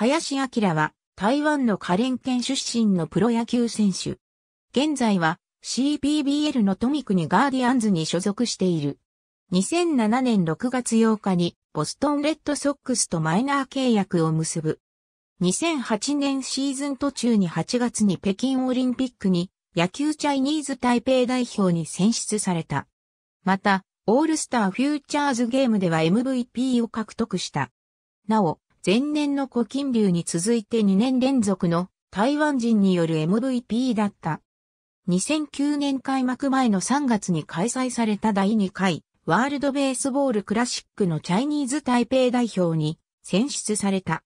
林明は台湾の花蓮県出身のプロ野球選手。現在は CPBL のトミクにガーディアンズに所属している。2007年6月8日にボストンレッドソックスとマイナー契約を結ぶ。2008年シーズン途中に8月に北京オリンピックに野球チャイニーズ台北代表に選出された。また、オールスターフューチャーズゲームでは MVP を獲得した。なお、前年の古今流に続いて2年連続の台湾人による MVP だった。2009年開幕前の3月に開催された第2回ワールドベースボールクラシックのチャイニーズ台北代表に選出された。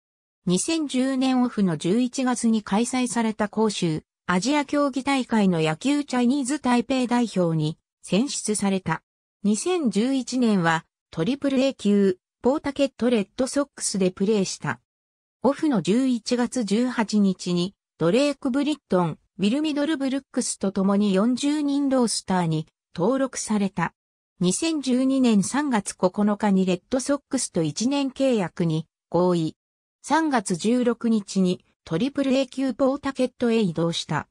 2010年オフの11月に開催された杭州アジア競技大会の野球チャイニーズ台北代表に選出された。2011年はトリプル A 級ポータケットレッドソックスでプレーした。オフの11月18日に、ドレーク・ブリットン、ウィル・ミドルブルックスと共に40人ロースターに登録された。2012年3月9日にレッドソックスと1年契約に合意。3月16日にトリプル A 級ポータケットへ移動した。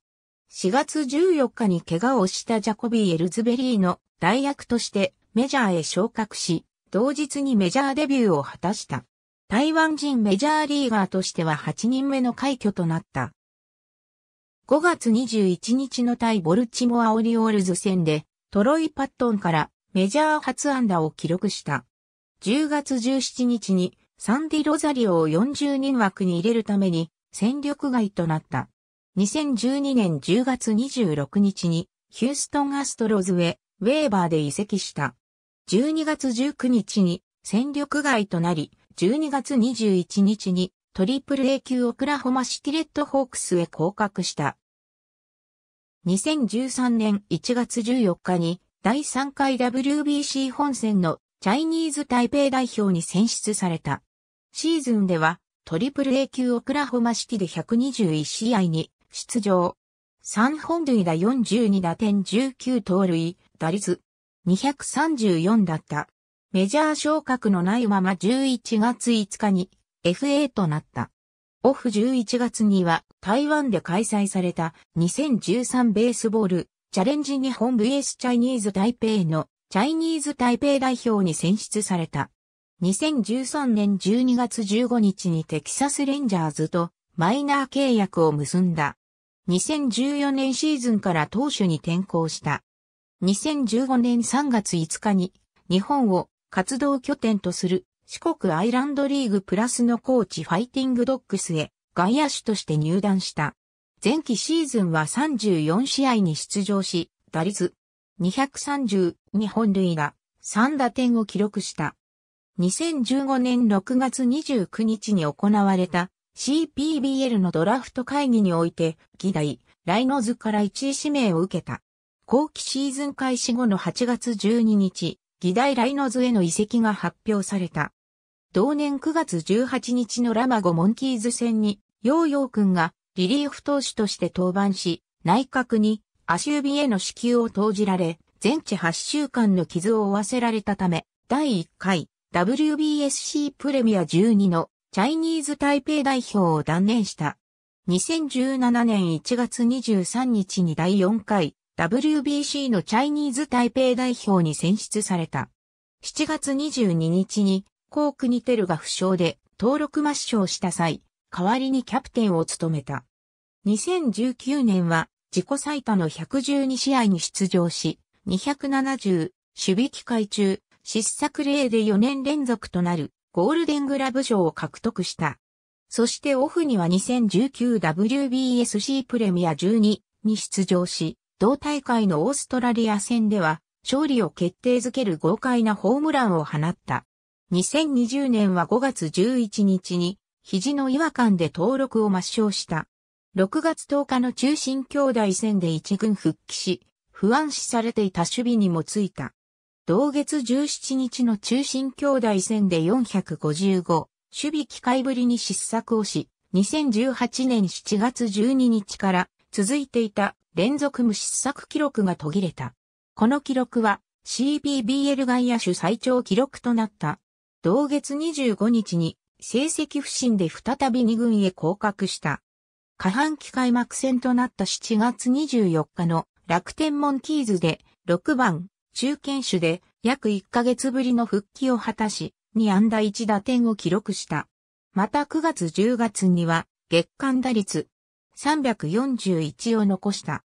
4月14日に怪我をしたジャコビー・エルズベリーの代役としてメジャーへ昇格し、同日にメジャーデビューを果たした。台湾人メジャーリーガーとしては8人目の快挙となった。5月21日の対ボルチモアオリオールズ戦でトロイ・パットンからメジャー初安打を記録した。10月17日にサンディ・ロザリオを40人枠に入れるために戦力外となった。2012年10月26日にヒューストン・アストロズへウェーバーで移籍した。12月19日に戦力外となり、12月21日にトリプル A 級オクラホマシティレッドホークスへ降格した。2013年1月14日に第3回 WBC 本戦のチャイニーズ台北代表に選出された。シーズンではトリプル A 級オクラホマシティで121試合に出場。3本塁打42打点19盗塁、打率234だった。メジャー昇格のないまま11月5日に FA となった。オフ11月には台湾で開催された2013ベースボールチャレンジ日本 VS チャイニーズ台北のチャイニーズ台北代表に選出された。2013年12月15日にテキサスレンジャーズとマイナー契約を結んだ。2014年シーズンから投手に転向した。2015年3月5日に日本を活動拠点とする四国アイランドリーグプラスのコーチファイティングドッグスへ外野手として入団した。前期シーズンは34試合に出場し、打率232本塁打3打点を記録した。2015年6月29日に行われた CPBL のドラフト会議において、議題、ライノズから1位指名を受けた。後期シーズン開始後の8月12日、議題ライノズへの移籍が発表された。同年9月18日のラマゴモンキーズ戦に、ヨーヨー君がリリーフ投手として登板し、内閣に足指への支給を投じられ、全治8週間の傷を負わせられたため、第1回 WBSC プレミア12のチャイニーズタイペイ代表を断念した。2017年1月23日に第4回 WBC のチャイニーズ台北代表に選出された。7月22日に、コークニテルが負傷で登録抹消した際、代わりにキャプテンを務めた。2019年は自己最多の112試合に出場し、270守備機会中、失策例で4年連続となるゴールデングラブ賞を獲得した。そしてオフには 2019WBSC プレミア12に出場し、同大会のオーストラリア戦では、勝利を決定づける豪快なホームランを放った。2020年は5月11日に、肘の違和感で登録を抹消した。6月10日の中心兄弟戦で一軍復帰し、不安視されていた守備にもついた。同月17日の中心兄弟戦で455、守備機会ぶりに失策をし、2018年7月12日から続いていた連続無失策記録が途切れた。この記録は CBBL 外野手最長記録となった。同月25日に成績不振で再び2軍へ降格した。下半期開幕戦となった7月24日の楽天モンキーズで6番中堅手で約1ヶ月ぶりの復帰を果たし、2安打1打点を記録した。また9月10月には月間打率341を残した。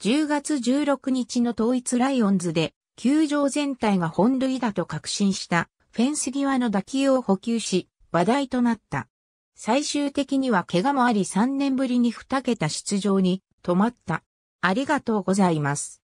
10月16日の統一ライオンズで、球場全体が本塁打と確信したフェンス際の打球を補給し、話題となった。最終的には怪我もあり3年ぶりに2桁出場に止まった。ありがとうございます。